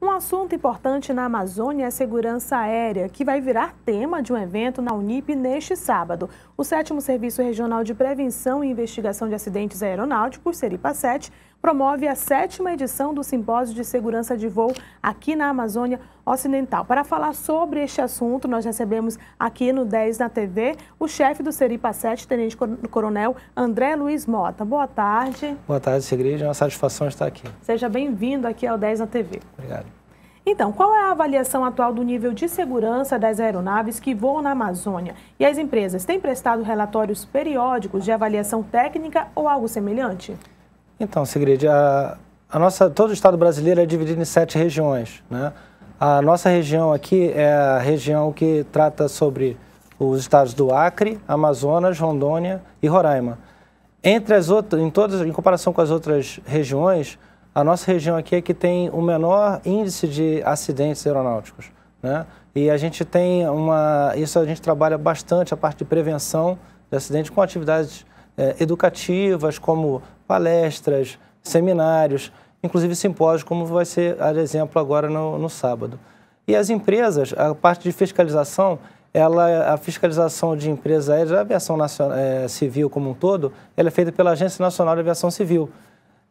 Um assunto importante na Amazônia é a segurança aérea, que vai virar tema de um evento na Unip neste sábado. O 7 Serviço Regional de Prevenção e Investigação de Acidentes Aeronáuticos, Seripa 7, promove a sétima edição do Simpósio de Segurança de Voo aqui na Amazônia Ocidental. Para falar sobre este assunto, nós recebemos aqui no 10 na TV o chefe do Seripa 7, Tenente Coronel André Luiz Mota. Boa tarde. Boa tarde, Segredo É uma satisfação estar aqui. Seja bem-vindo aqui ao 10 na TV. Obrigado. Então, qual é a avaliação atual do nível de segurança das aeronaves que voam na Amazônia? E as empresas têm prestado relatórios periódicos de avaliação técnica ou algo semelhante? Então, Sigrid, a, a nossa, todo o Estado brasileiro é dividido em sete regiões. Né? A nossa região aqui é a região que trata sobre os estados do Acre, Amazonas, Rondônia e Roraima. Entre as outras, em todas, em comparação com as outras regiões, a nossa região aqui é que tem o menor índice de acidentes aeronáuticos, né? E a gente tem uma, isso a gente trabalha bastante a parte de prevenção de acidentes com atividades eh, educativas, como palestras, seminários, inclusive simpósios, como vai ser, por exemplo, agora no, no sábado. E as empresas, a parte de fiscalização, ela, a fiscalização de empresas aéreas, a aviação nacional, é, civil como um todo, ela é feita pela Agência Nacional de Aviação Civil.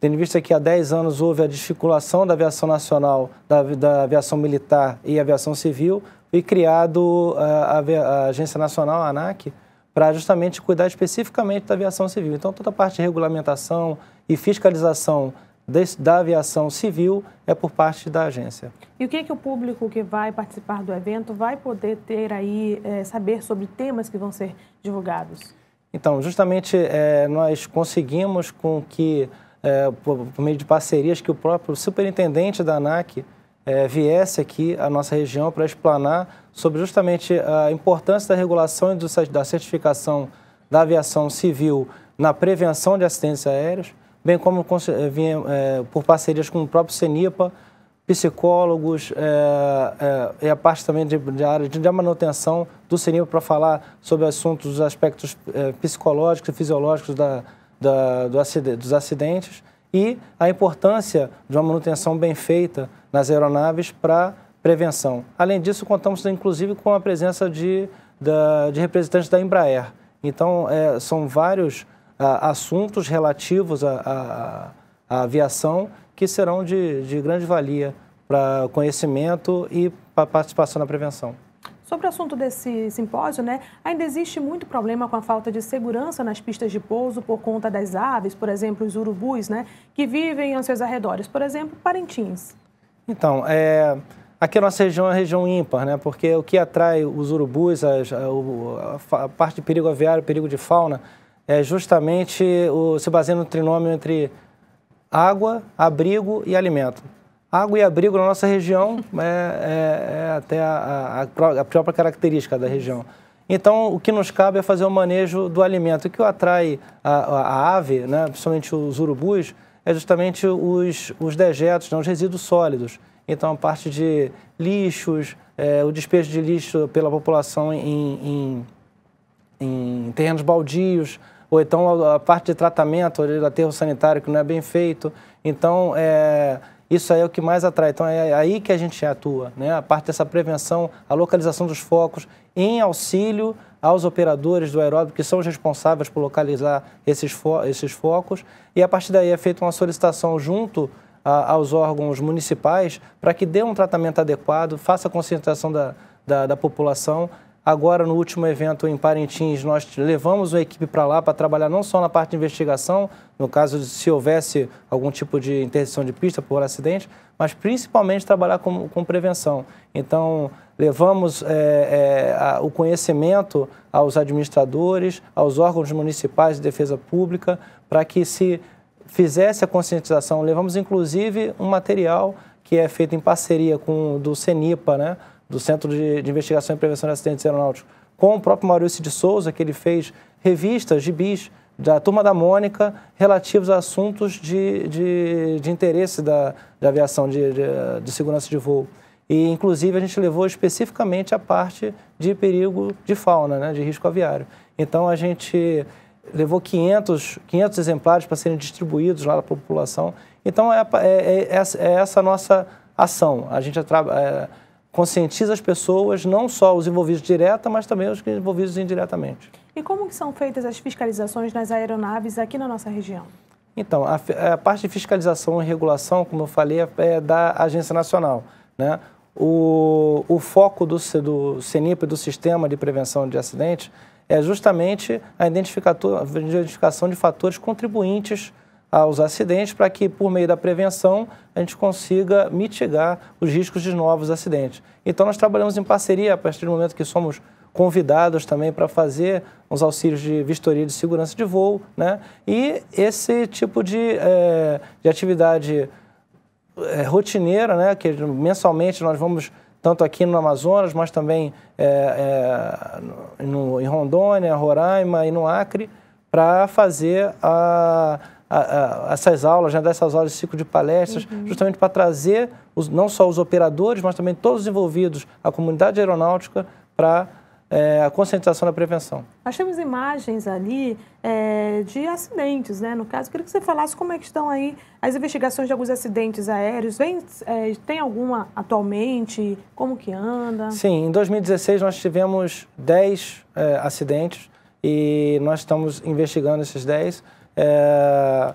Tendo visto que há 10 anos houve a desficulação da aviação nacional, da, da aviação militar e aviação civil, e criado a, é, a, a Agência Nacional, a ANAC, para justamente cuidar especificamente da aviação civil. Então, toda a parte de regulamentação e fiscalização desse, da aviação civil é por parte da agência. E o que, é que o público que vai participar do evento vai poder ter aí, é, saber sobre temas que vão ser divulgados? Então, justamente é, nós conseguimos com que, eh, por, por meio de parcerias que o próprio superintendente da ANAC, é, viesse aqui à nossa região para explanar sobre justamente a importância da regulação e do, da certificação da aviação civil na prevenção de acidentes aéreos, bem como é, é, por parcerias com o próprio CENIPA, psicólogos é, é, e a parte também de, de área de, de manutenção do CENIPA para falar sobre assuntos, aspectos é, psicológicos e fisiológicos da, da, do acide, dos acidentes e a importância de uma manutenção bem feita nas aeronaves para prevenção. Além disso, contamos inclusive com a presença de, da, de representantes da Embraer. Então, é, são vários a, assuntos relativos à aviação que serão de, de grande valia para conhecimento e para participação na prevenção. Sobre o assunto desse simpósio, né, ainda existe muito problema com a falta de segurança nas pistas de pouso por conta das aves, por exemplo, os urubus, né, que vivem aos seus arredores, por exemplo, Parintins. Então, é, aqui a nossa região é região ímpar, né, porque o que atrai os urubus, a, a, parte de perigo aviário, perigo de fauna, é justamente o, se baseia no trinômio entre água, abrigo e alimento. Água e abrigo na nossa região é, é, é até a, a, a, própria característica da região. Então, o que nos cabe é fazer o manejo do alimento. O que atrai a, a ave, né, principalmente os urubus, é justamente os, os dejetos, né, os resíduos sólidos. Então, a parte de lixos, é, o despejo de lixo pela população em, em, em, terrenos baldios, ou então a, parte de tratamento, o aterro sanitário que não é bem feito. Então, é, isso aí é o que mais atrai. Então é aí que a gente atua, né? A parte dessa prevenção, a localização dos focos em auxílio aos operadores do aeródromo que são os responsáveis por localizar esses, fo esses focos e a partir daí é feita uma solicitação junto a, aos órgãos municipais para que dê um tratamento adequado, faça a conscientização da, da, da população Agora, no último evento em Parintins, nós levamos uma equipe para lá para trabalhar não só na parte de investigação, no caso de se houvesse algum tipo de interdição de pista por acidente, mas principalmente trabalhar com, com prevenção. Então, levamos é, é, a, o conhecimento aos administradores, aos órgãos municipais de defesa pública, para que se fizesse a conscientização. Levamos, inclusive, um material que é feito em parceria com do CENIPA, né? do Centro de, de Investigação e Prevenção de Acidentes Aeronáuticos, com o próprio Maurício de Souza, que ele fez revistas, de bis da Turma da Mônica relativos a assuntos de, de, de interesse da, de aviação, de, de, de, segurança de voo. E, inclusive, a gente levou especificamente a parte de perigo de fauna, né, de risco aviário. Então, a gente levou 500, 500 exemplares para serem distribuídos lá na população. Então, é, é, é, é essa nossa ação. A gente é, conscientiza as pessoas, não só os envolvidos direta, mas também os envolvidos indiretamente. E como são feitas as fiscalizações nas aeronaves aqui na nossa região? Então, a, a parte de fiscalização e regulação, como eu falei, é, é da Agência Nacional. Né? O, o foco do, do CENIP, do Sistema de Prevenção de Acidentes, é justamente a identificação de fatores contribuintes aos acidentes para que, por meio da prevenção, a gente consiga mitigar os riscos de novos acidentes. Então, nós trabalhamos em parceria, a partir do momento que somos convidados também para fazer os auxílios de vistoria de segurança de voo, né? E esse tipo de, é, de atividade é, rotineira, né? Que mensalmente nós vamos tanto aqui no Amazonas, mas também é, no, em Rondônia, Roraima e no Acre, para fazer a a, essas aulas, né, dessas aulas de ciclo de palestras, uhum. justamente para trazer os, não só os operadores, mas também todos os envolvidos, a comunidade aeronáutica, para é, a conscientização da prevenção. Achamos imagens ali é, de acidentes, né? No caso, queria que você falasse como é que estão aí as investigações de alguns acidentes aéreos. Vem, é, tem alguma atualmente? Como que anda? Sim, em 2016 nós tivemos 10 é, acidentes e nós estamos investigando esses 10. É,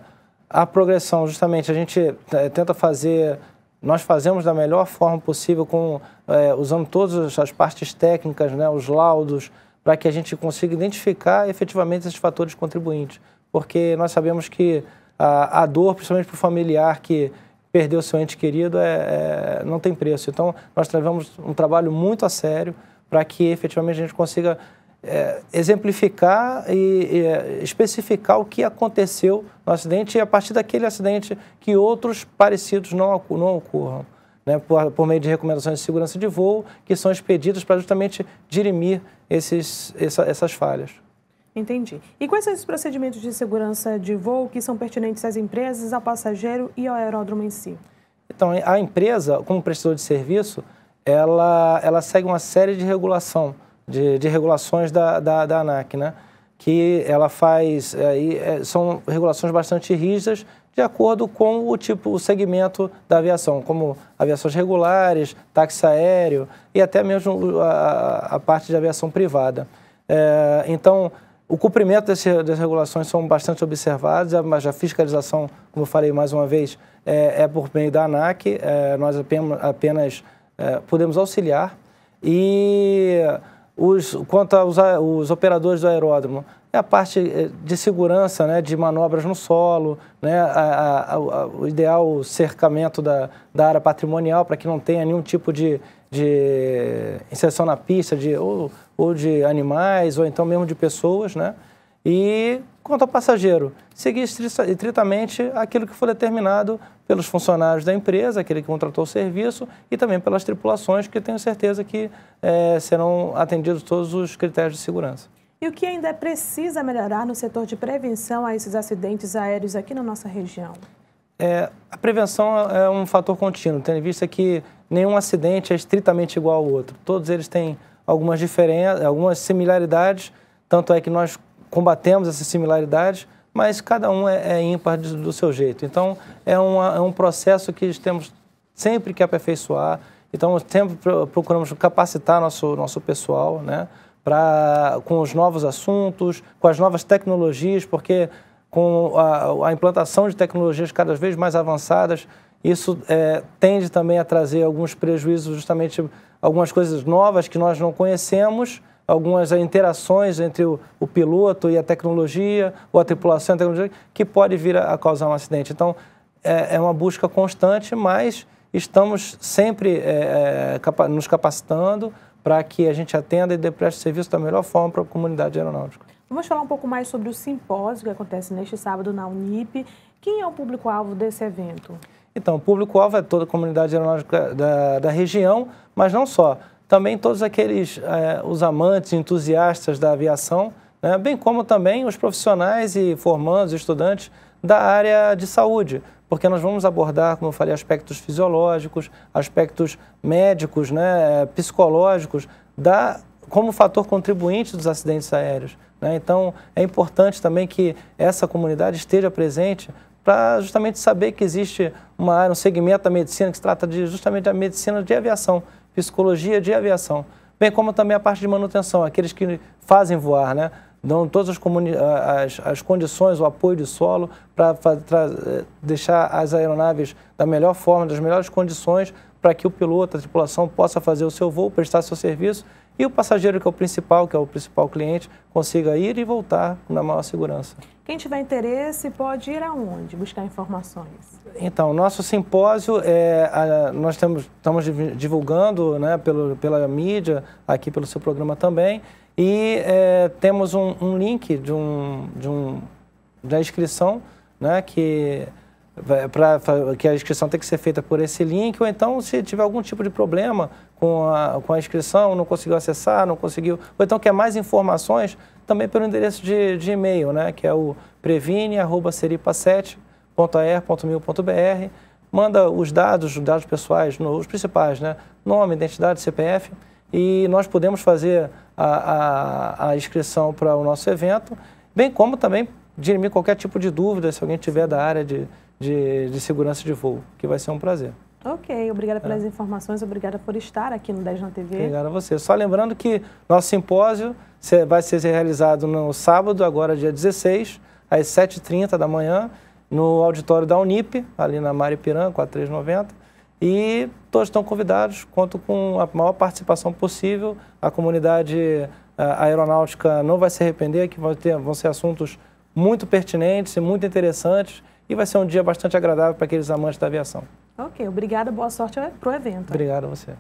a progressão, justamente, a gente é, tenta fazer, nós fazemos da melhor forma possível, com, é, usando todas as partes técnicas, né, os laudos, para que a gente consiga identificar efetivamente esses fatores contribuintes. Porque nós sabemos que a, a dor, principalmente para o familiar que perdeu seu ente querido, é, é, não tem preço. Então, nós travamos um trabalho muito a sério para que efetivamente a gente consiga é, exemplificar e, é, especificar o que aconteceu no acidente e a partir daquele acidente que outros parecidos não, não ocorram, né, por, por, meio de recomendações de segurança de voo que são expedidas para justamente dirimir esses, essa, essas falhas. Entendi. E quais são os procedimentos de segurança de voo que são pertinentes às empresas, ao passageiro e ao aeródromo em si? Então, a empresa, como prestador de serviço, ela, ela segue uma série de regulação de, de regulações da, da, da, ANAC, né? que ela faz, aí, é, é, são regulações bastante rígidas de acordo com o tipo, o segmento da aviação, como aviações regulares, táxi aéreo e até mesmo a, a parte de aviação privada. É, então, o cumprimento desse, das regulações são bastante observados, é, mas a fiscalização, como eu falei mais uma vez, é, é por meio da ANAC, nós apenas, apenas podemos auxiliar e os, quanto aos os operadores do aeródromo, é a parte eh, de segurança, né, de manobras no solo, né, a, a, a, o ideal cercamento da, da área patrimonial para que não tenha nenhum tipo de, de inserção na pista de, ou, ou de animais ou então mesmo de pessoas, né? E quanto ao passageiro, seguir estritamente aquilo que foi determinado pelos funcionários da empresa, aquele que contratou o serviço, e também pelas tripulações, que tenho certeza que é, serão atendidos todos os critérios de segurança. E o que ainda precisa melhorar no setor de prevenção a esses acidentes aéreos aqui na nossa região? É, a prevenção é um fator contínuo, tendo em vista que nenhum acidente é estritamente igual ao outro. Todos eles têm algumas, diferenças, algumas similaridades, tanto é que nós combatemos essas similaridades, mas cada um é, é ímpar do, do seu jeito. Então, é, uma, é um processo que temos sempre que aperfeiçoar, então sempre procuramos capacitar nosso, nosso pessoal, né? Pra, com os novos assuntos, com as novas tecnologias, porque com a, a implantação de tecnologias cada vez mais avançadas, isso é, tende também a trazer alguns prejuízos, justamente algumas coisas novas que nós não conhecemos, algumas interações entre o, o piloto e a tecnologia, ou a tripulação e a tecnologia, que pode vir a, a causar um acidente. Então, é, é, uma busca constante, mas estamos sempre é, é capa nos capacitando para que a gente atenda e preste serviço da melhor forma para a comunidade aeronáutica. Vamos falar um pouco mais sobre o simpósio que acontece neste sábado na Unip. Quem é o público-alvo desse evento? Então, o público-alvo é toda a comunidade aeronáutica da, da região, mas não só. Também todos aqueles é, os amantes, entusiastas da aviação, né, bem como também os profissionais e formandos, estudantes da área de saúde, porque nós vamos abordar, como eu falei, aspectos fisiológicos, aspectos médicos, né, psicológicos, da, como fator contribuinte dos acidentes aéreos. Né? Então, é importante também que essa comunidade esteja presente para justamente saber que existe uma área, um segmento da medicina que se trata de, justamente da medicina de aviação, psicologia de aviação, bem como também a parte de manutenção, aqueles que fazem voar, né? dão todas as, as, as condições, o apoio de solo para eh, deixar as aeronaves da melhor forma, das melhores condições para que o piloto, a tripulação possa fazer o seu voo, prestar seu serviço e o passageiro, que é o principal, que é o principal cliente, consiga ir e voltar na maior segurança. Quem tiver interesse pode ir aonde buscar informações? Então, nosso simpósio, é, a, nós temos, estamos divulgando né, pelo, pela mídia, aqui pelo seu programa também, e é, temos um, um, link de um, de um, da inscrição né, que Pra, pra, que a inscrição tem que ser feita por esse link, ou então se tiver algum tipo de problema com a, com a inscrição, não conseguiu acessar, não conseguiu, ou então quer mais informações, também pelo endereço de, de e-mail, né, que é o previneseripa manda os dados, os dados pessoais, os principais, né, nome, identidade, CPF, e nós podemos fazer a, a, a inscrição para o nosso evento, bem como também dirimir qualquer tipo de dúvida, se alguém tiver da área de de, de segurança de voo, que vai ser um prazer. Ok, obrigada pelas é. informações, obrigada por estar aqui no 10 na TV. Obrigada a você. Só lembrando que nosso simpósio vai ser realizado no sábado, agora dia 16, às 7h30 da manhã, no auditório da Unip, ali na Maripirã, 4390. E todos estão convidados, conto com a maior participação possível. A comunidade eh, aeronáutica não vai se arrepender, que vão, ter, vão ser assuntos muito pertinentes e muito interessantes e vai ser um dia bastante agradável para aqueles amantes da aviação. Ok, obrigada, boa sorte é, para o evento. Obrigado a você.